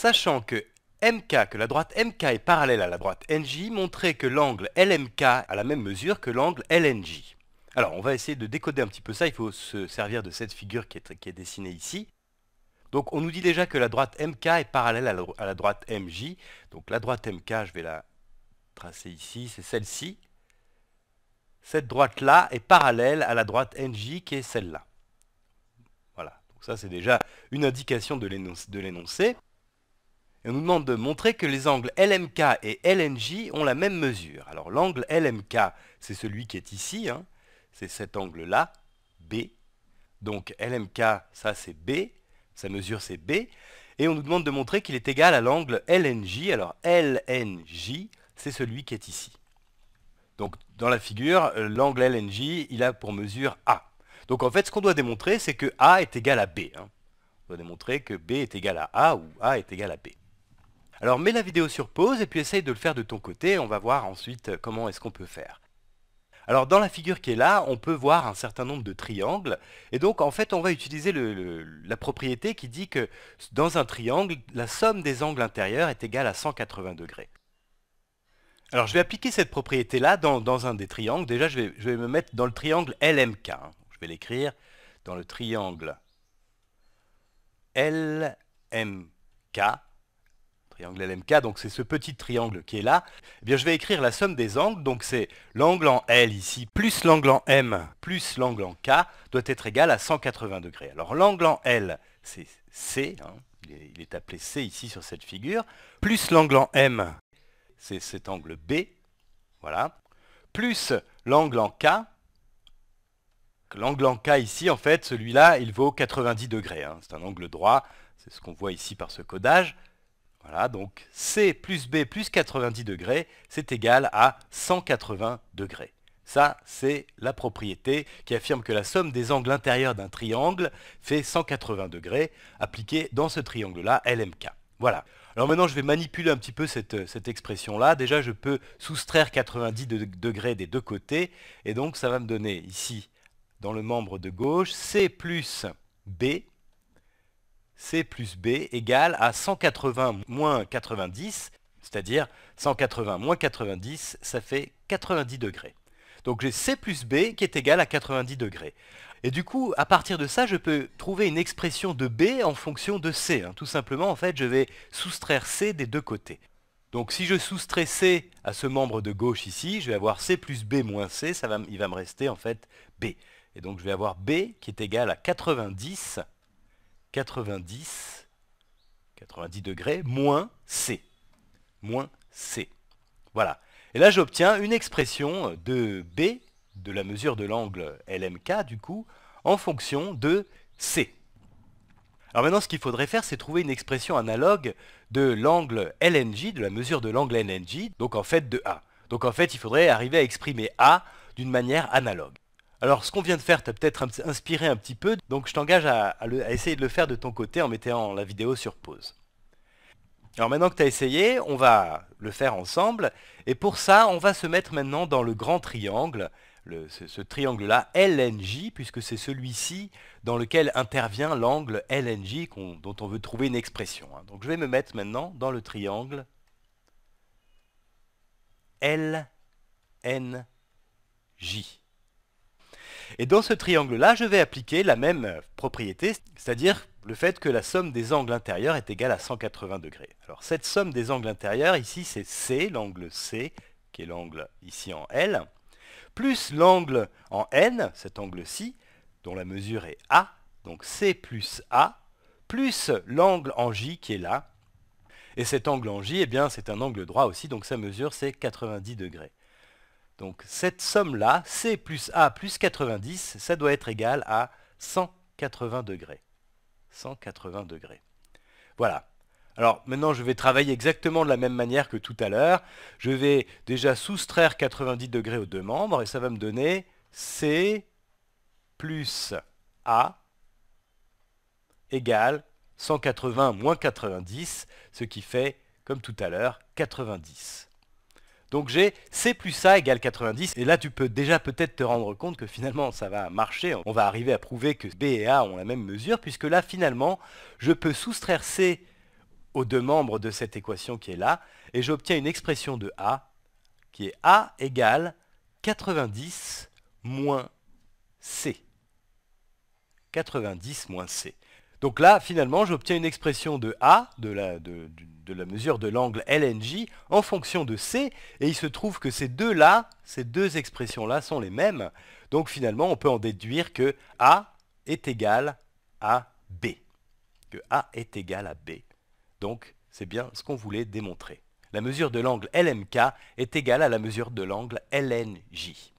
sachant que MK, que la droite MK est parallèle à la droite NJ, montrez que l'angle LMK a la même mesure que l'angle LNJ. Alors on va essayer de décoder un petit peu ça, il faut se servir de cette figure qui est, dessinée ici. Donc on nous dit déjà que la droite MK est parallèle à la, à la droite MJ. Donc la droite MK, je vais la tracer ici, c'est celle-ci. Cette droite-là est parallèle à la droite NJ qui est celle-là. Voilà, donc ça c'est déjà une indication de l'énoncé on nous demande de montrer que les angles LMK et LNJ ont la même mesure. Alors l'angle LMK, c'est celui qui est ici, hein. c'est cet angle-là, B. Donc LMK, ça c'est B, sa mesure c'est B. Et on nous demande de montrer qu'il est égal à l'angle LNJ. Alors LNJ, c'est celui qui est ici. Donc dans la figure, euh, l'angle LNJ, il a pour mesure A. Donc en fait, ce qu'on doit démontrer, c'est que A est égal à B. Hein. On doit démontrer que B est égal à A ou A est égal à B. Alors mets la vidéo sur pause et puis essaye de le faire de ton côté, on va voir ensuite euh, comment est-ce qu'on peut faire. Alors dans la figure qui est là, on peut voir un certain nombre de triangles, et donc en fait on va utiliser la propriété qui dit que dans un triangle, la somme des angles intérieurs est égale à 180 degrés. Alors je vais appliquer cette propriété là dans, un des triangles, déjà je vais, je vais, me mettre dans le triangle LMK, hein. je vais l'écrire dans le triangle LMK, L'angle LMK, donc c'est ce petit triangle qui est là, eh bien je vais écrire la somme des angles, donc c'est l'angle en L ici, plus l'angle en M, plus l'angle en K, doit être égal à 180 degrés. Alors l'angle en L, c'est C, hein. il, est, appelé C ici sur cette figure, plus l'angle en M, c'est cet angle B, voilà, plus l'angle en K, L'angle en K ici, en fait, celui-là, il vaut 90 degrés. Hein. C'est un angle droit, c'est ce qu'on voit ici par ce codage. Voilà, donc C plus B plus 90 degrés, c'est égal à 180 degrés. Ça, c'est la propriété qui affirme que la somme des angles intérieurs d'un triangle fait 180 degrés, appliquée dans ce triangle-là, LMK. Voilà. Alors maintenant, je vais manipuler un petit peu cette, euh, expression-là. Déjà, je peux soustraire 90 degrés des deux côtés, et donc ça va me donner ici, dans le membre de gauche, C plus B C plus B égale à 180 moins 90, c'est-à-dire 180 moins 90, ça fait 90 degrés. Donc j'ai C plus B qui est égal à 90 degrés. Et du coup, à partir de ça, je peux trouver une expression de B en fonction de C. Hein. Tout simplement, en fait, je vais soustraire C des deux côtés. Donc si je soustrais C à ce membre de gauche ici, je vais avoir C plus B moins C, ça va, il va me rester en fait B. Et donc je vais avoir B qui est égal à 90 90, 90 degrés, moins C. Moins C. Voilà. Et là, j'obtiens une expression de B, de la mesure de l'angle LMK, du coup, en fonction de C. Alors maintenant, ce qu'il faudrait faire, c'est trouver une expression analogue de l'angle LNJ, de la mesure de l'angle LNJ, donc en fait de A. Donc en fait, il faudrait arriver à exprimer A d'une manière analogue. Alors ce qu'on vient de faire as peut-être inspiré un petit peu, donc je t'engage à, essayer de le faire de ton côté en mettant la vidéo sur pause. Alors maintenant que tu as essayé, on va le faire ensemble, et pour ça, on va se mettre maintenant dans le grand triangle, ce, triangle-là, LNJ, puisque c'est celui-ci dans lequel intervient l'angle LNJ dont on veut trouver une expression. Hein. Donc je vais me mettre maintenant dans le triangle LNJ. Et dans ce triangle-là, je vais appliquer la même euh, propriété, c'est-à-dire le fait que la somme des angles intérieurs est égale à 180 degrés. Alors cette somme des angles intérieurs, ici c'est C, l'angle C, qui est l'angle ici en L, plus l'angle en N, cet angle-ci, dont la mesure est A, donc C plus A, plus l'angle en J qui est là. Et cet angle en J, eh bien c'est un angle droit aussi, donc sa mesure c'est 90 degrés. Donc cette somme-là, C plus A plus 90, ça doit être égal à 180 degrés. 180 degrés. Voilà. Alors maintenant, je vais travailler exactement de la même manière que tout à l'heure. Je vais déjà soustraire 90 degrés aux deux membres et ça va me donner C plus A égale 180 moins 90, ce qui fait, comme tout à l'heure, 90. Donc j'ai C plus A égale 90, et là tu peux déjà peut-être te rendre compte que finalement ça va marcher, on va arriver à prouver que B et A ont la même mesure, puisque là finalement je peux soustraire C aux deux membres de cette équation qui est là, et j'obtiens une expression de A, qui est A égale 90 moins C. 90 moins C. Donc là, finalement, j'obtiens une expression de A, de la, de mesure de l'angle LNJ, en fonction de C, et il se trouve que ces deux-là, ces deux expressions-là sont les mêmes. Donc finalement, on peut en déduire que A est égal à B. Que A est égal à B. Donc, c'est bien ce qu'on voulait démontrer. La mesure de l'angle LMK est égale à la mesure de l'angle LNJ.